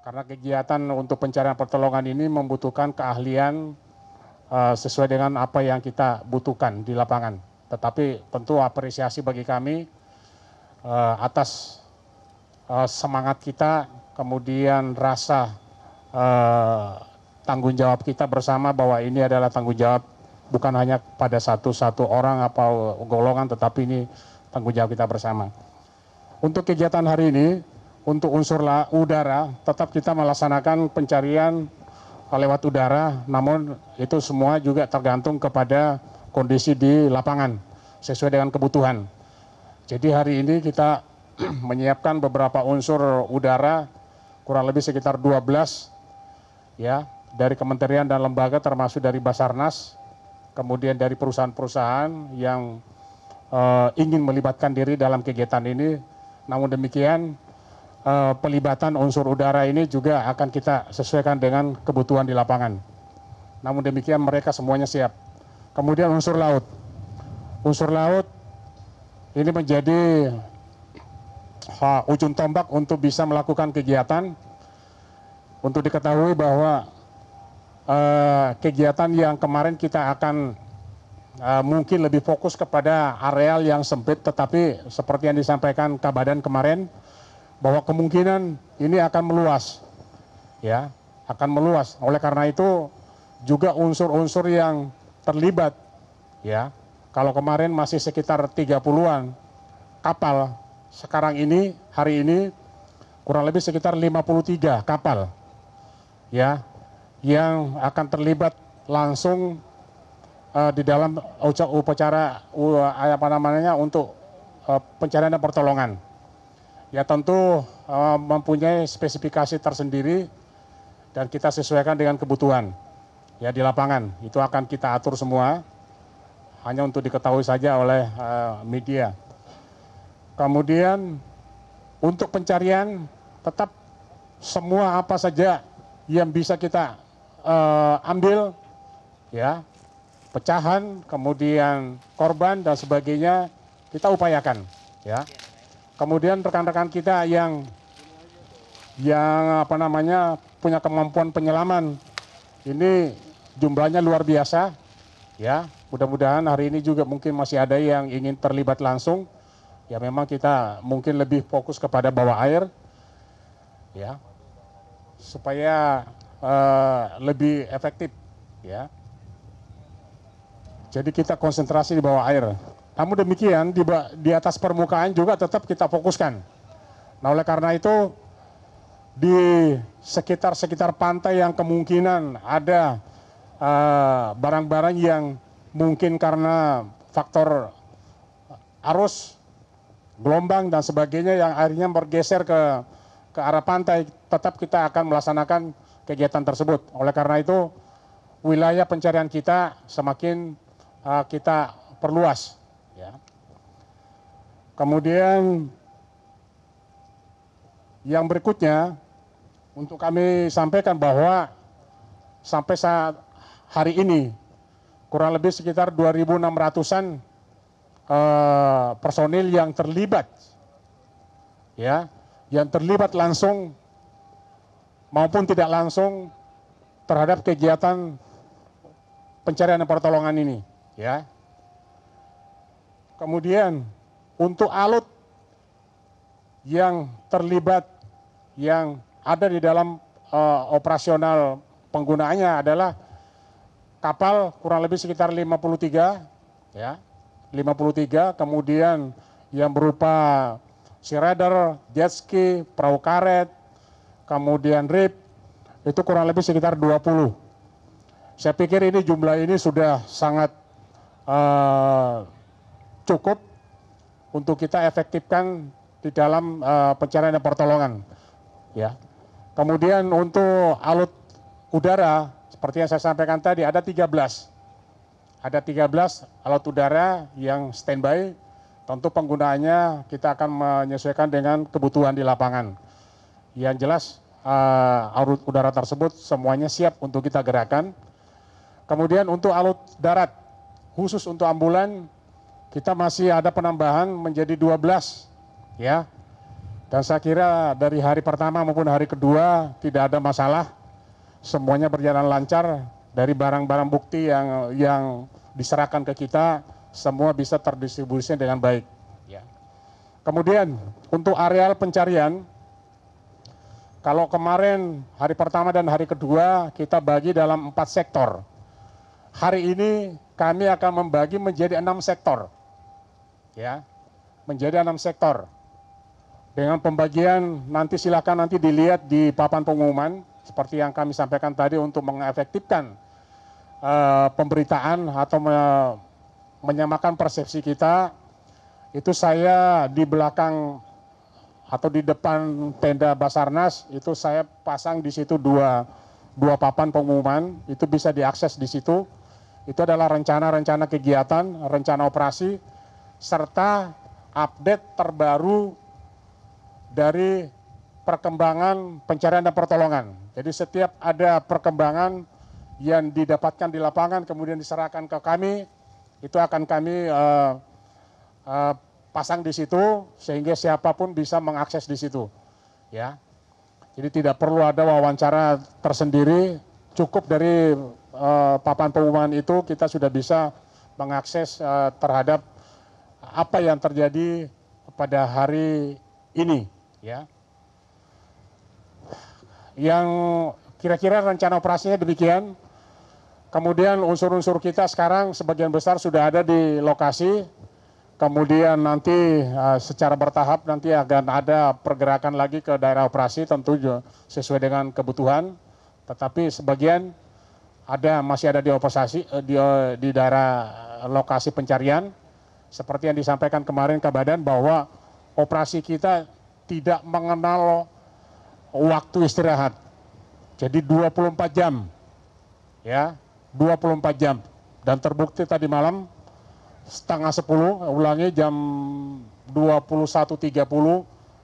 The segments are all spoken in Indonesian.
Karena kegiatan untuk pencarian pertolongan ini membutuhkan keahlian uh, sesuai dengan apa yang kita butuhkan di lapangan. Tetapi tentu apresiasi bagi kami uh, atas uh, semangat kita, kemudian rasa uh, tanggung jawab kita bersama bahwa ini adalah tanggung jawab bukan hanya pada satu-satu orang atau golongan, tetapi ini tanggung jawab kita bersama. Untuk kegiatan hari ini, untuk unsur udara tetap kita melaksanakan pencarian lewat udara, namun itu semua juga tergantung kepada kondisi di lapangan sesuai dengan kebutuhan. Jadi hari ini kita menyiapkan beberapa unsur udara kurang lebih sekitar 12 ya dari kementerian dan lembaga termasuk dari Basarnas, kemudian dari perusahaan-perusahaan yang uh, ingin melibatkan diri dalam kegiatan ini. Namun demikian Eh, pelibatan unsur udara ini juga akan kita sesuaikan dengan kebutuhan di lapangan. Namun demikian mereka semuanya siap. Kemudian unsur laut. Unsur laut ini menjadi ha, ujung tombak untuk bisa melakukan kegiatan. Untuk diketahui bahwa uh, kegiatan yang kemarin kita akan uh, mungkin lebih fokus kepada areal yang sempit, tetapi seperti yang disampaikan Kabadan kemarin, bahwa kemungkinan ini akan meluas ya akan meluas oleh karena itu juga unsur-unsur yang terlibat ya kalau kemarin masih sekitar 30-an kapal sekarang ini hari ini kurang lebih sekitar 53 kapal ya yang akan terlibat langsung uh, di dalam upacara uh, apa namanya untuk uh, pencarian dan pertolongan ya tentu uh, mempunyai spesifikasi tersendiri dan kita sesuaikan dengan kebutuhan ya di lapangan. Itu akan kita atur semua hanya untuk diketahui saja oleh uh, media. Kemudian untuk pencarian tetap semua apa saja yang bisa kita uh, ambil ya pecahan kemudian korban dan sebagainya kita upayakan ya. Kemudian rekan-rekan kita yang yang apa namanya punya kemampuan penyelaman ini jumlahnya luar biasa ya mudah-mudahan hari ini juga mungkin masih ada yang ingin terlibat langsung ya memang kita mungkin lebih fokus kepada bawah air ya supaya uh, lebih efektif ya jadi kita konsentrasi di bawah air namun demikian di, di atas permukaan juga tetap kita fokuskan. Nah oleh karena itu di sekitar-sekitar pantai yang kemungkinan ada eh, barang-barang uh, yang mungkin karena faktor arus gelombang dan sebagainya yang akhirnya bergeser ke ke arah pantai tetap kita akan melaksanakan kegiatan tersebut. Oleh karena itu wilayah pencarian kita semakin uh, kita perluas Ya. Kemudian yang berikutnya untuk kami sampaikan bahwa sampai saat hari ini kurang lebih sekitar 2.600-an eh, personil yang terlibat ya, yang terlibat langsung maupun tidak langsung terhadap kegiatan pencarian dan pertolongan ini ya. Kemudian untuk alut yang terlibat yang ada di dalam uh, operasional penggunaannya adalah kapal kurang lebih sekitar 53 ya. 53 kemudian yang berupa searader, jet ski, perahu karet, kemudian rip itu kurang lebih sekitar 20. Saya pikir ini jumlah ini sudah sangat uh, cukup untuk kita efektifkan di dalam uh, pencarian dan pertolongan. Ya. Kemudian untuk alut udara, seperti yang saya sampaikan tadi, ada 13. Ada 13 alat udara yang standby. Tentu penggunaannya kita akan menyesuaikan dengan kebutuhan di lapangan. Yang jelas uh, eh, alut udara tersebut semuanya siap untuk kita gerakan. Kemudian untuk alut darat, khusus untuk ambulan, kita masih ada penambahan menjadi 12 ya. Dan saya kira dari hari pertama maupun hari kedua tidak ada masalah. Semuanya berjalan lancar dari barang-barang bukti yang yang diserahkan ke kita semua bisa terdistribusi dengan baik. Ya. Kemudian untuk areal pencarian, kalau kemarin hari pertama dan hari kedua kita bagi dalam empat sektor. Hari ini kami akan membagi menjadi enam sektor ya menjadi enam sektor dengan pembagian nanti silakan nanti dilihat di papan pengumuman seperti yang kami sampaikan tadi untuk mengefektifkan uh, pemberitaan atau me menyamakan persepsi kita itu saya di belakang atau di depan tenda Basarnas itu saya pasang di situ dua dua papan pengumuman itu bisa diakses di situ itu adalah rencana-rencana kegiatan rencana operasi serta update terbaru dari perkembangan pencarian dan pertolongan. Jadi setiap ada perkembangan yang didapatkan di lapangan kemudian diserahkan ke kami, itu akan kami uh, uh, pasang di situ sehingga siapapun bisa mengakses di situ. Ya. Jadi tidak perlu ada wawancara tersendiri, cukup dari uh, papan pengumuman itu kita sudah bisa mengakses uh, terhadap apa yang terjadi pada hari ini ya. Yang kira-kira rencana operasinya demikian. Kemudian unsur-unsur kita sekarang sebagian besar sudah ada di lokasi. Kemudian nanti eh, secara bertahap nanti akan ada pergerakan lagi ke daerah operasi tentu sesuai dengan kebutuhan. Tetapi sebagian ada masih ada di operasi eh, eh, di daerah lokasi pencarian seperti yang disampaikan kemarin ke badan bahwa operasi kita tidak mengenal waktu istirahat. Jadi 24 jam. Ya, 24 jam. Dan terbukti tadi malam setengah 10, ulangi jam 21.30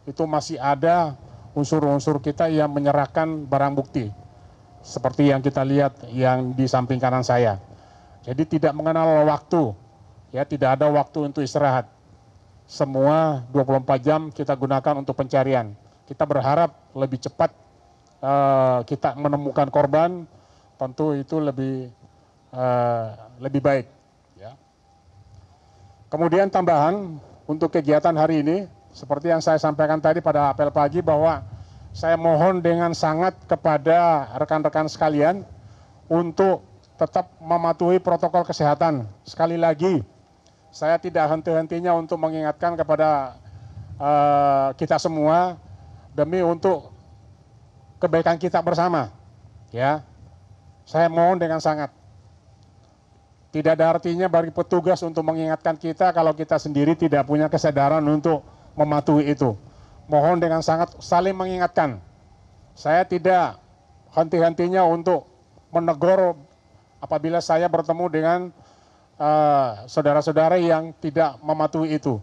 itu masih ada unsur-unsur kita yang menyerahkan barang bukti. Seperti yang kita lihat yang di samping kanan saya. Jadi tidak mengenal waktu ya tidak ada waktu untuk istirahat. Semua 24 jam kita gunakan untuk pencarian. Kita berharap lebih cepat uh, kita menemukan korban, tentu itu lebih uh, lebih baik. Ya. Kemudian tambahan untuk kegiatan hari ini, seperti yang saya sampaikan tadi pada apel pagi bahwa saya mohon dengan sangat kepada rekan-rekan sekalian untuk tetap mematuhi protokol kesehatan. Sekali lagi, saya tidak henti-hentinya untuk mengingatkan kepada uh, kita semua demi untuk kebaikan kita bersama. Ya, saya mohon dengan sangat. Tidak ada artinya bagi petugas untuk mengingatkan kita kalau kita sendiri tidak punya kesadaran untuk mematuhi itu. Mohon dengan sangat saling mengingatkan. Saya tidak henti-hentinya untuk menegur apabila saya bertemu dengan Eh, saudara-saudara uh, yang tidak mematuhi itu,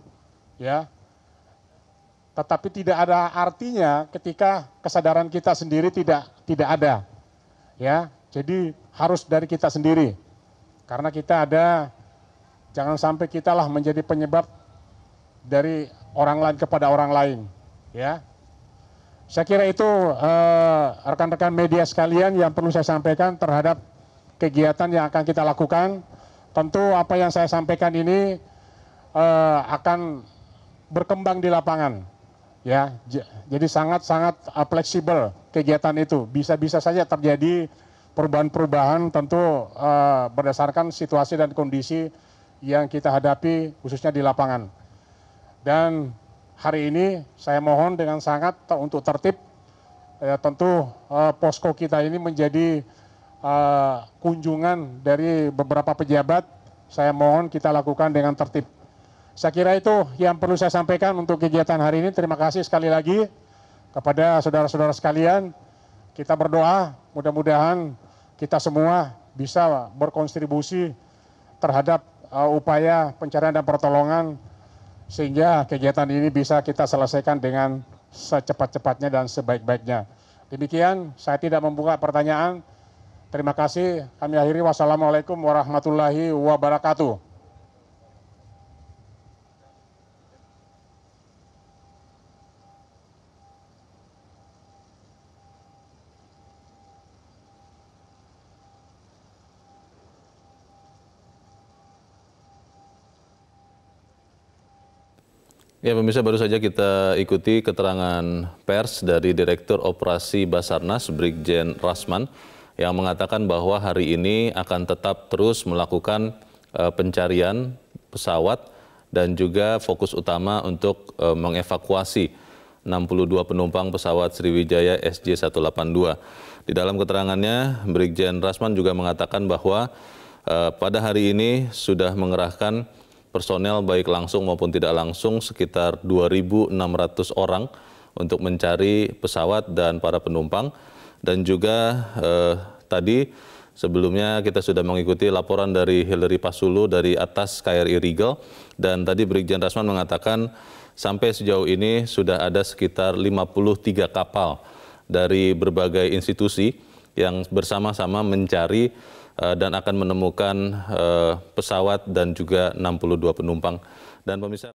ya. Tetapi tidak ada artinya ketika kesadaran kita sendiri tidak tidak ada, ya. Jadi harus dari kita sendiri, karena kita ada. Jangan sampai kita lah menjadi penyebab dari orang lain kepada orang lain, ya. Saya kira itu eh, rekan-rekan uh, media sekalian yang perlu saya sampaikan terhadap kegiatan yang akan kita lakukan tentu apa yang saya sampaikan ini eh, akan berkembang di lapangan ya jadi sangat-sangat eh, fleksibel kegiatan itu bisa-bisa saja terjadi perubahan-perubahan tentu uh, berdasarkan situasi dan kondisi yang kita hadapi khususnya di lapangan dan hari ini saya mohon dengan sangat untuk tertib ya, tentu uh, posko kita ini menjadi Eh, kunjungan dari beberapa pejabat, saya mohon kita lakukan dengan tertib. Saya kira itu yang perlu saya sampaikan untuk kegiatan hari ini. Terima kasih sekali lagi kepada saudara-saudara sekalian. Kita berdoa, mudah-mudahan kita semua bisa berkontribusi terhadap eh, upaya pencarian dan pertolongan sehingga kegiatan ini bisa kita selesaikan dengan secepat-cepatnya dan sebaik-baiknya. Demikian, saya tidak membuka pertanyaan. Terima kasih. Kami akhiri. Wassalamualaikum warahmatullahi wabarakatuh. Ya pemirsa baru saja kita ikuti keterangan pers dari Direktur Operasi Basarnas Brigjen Rasman yang mengatakan bahwa hari ini akan tetap terus melakukan uh, pencarian pesawat dan juga fokus utama untuk uh, mengevakuasi 62 penumpang pesawat Sriwijaya SJ182. Di dalam keterangannya, Brigjen Rasman juga mengatakan bahwa uh, pada hari ini sudah mengerahkan personel baik langsung maupun tidak langsung sekitar 2.600 orang untuk mencari pesawat dan para penumpang dan juga eh, tadi sebelumnya kita sudah mengikuti laporan dari Hillary Pasulu dari atas KRI Regal dan tadi Brigjen Rasman mengatakan sampai sejauh ini sudah ada sekitar 53 kapal dari berbagai institusi yang bersama-sama mencari eh, dan akan menemukan eh, pesawat dan juga 62 penumpang dan pemirsa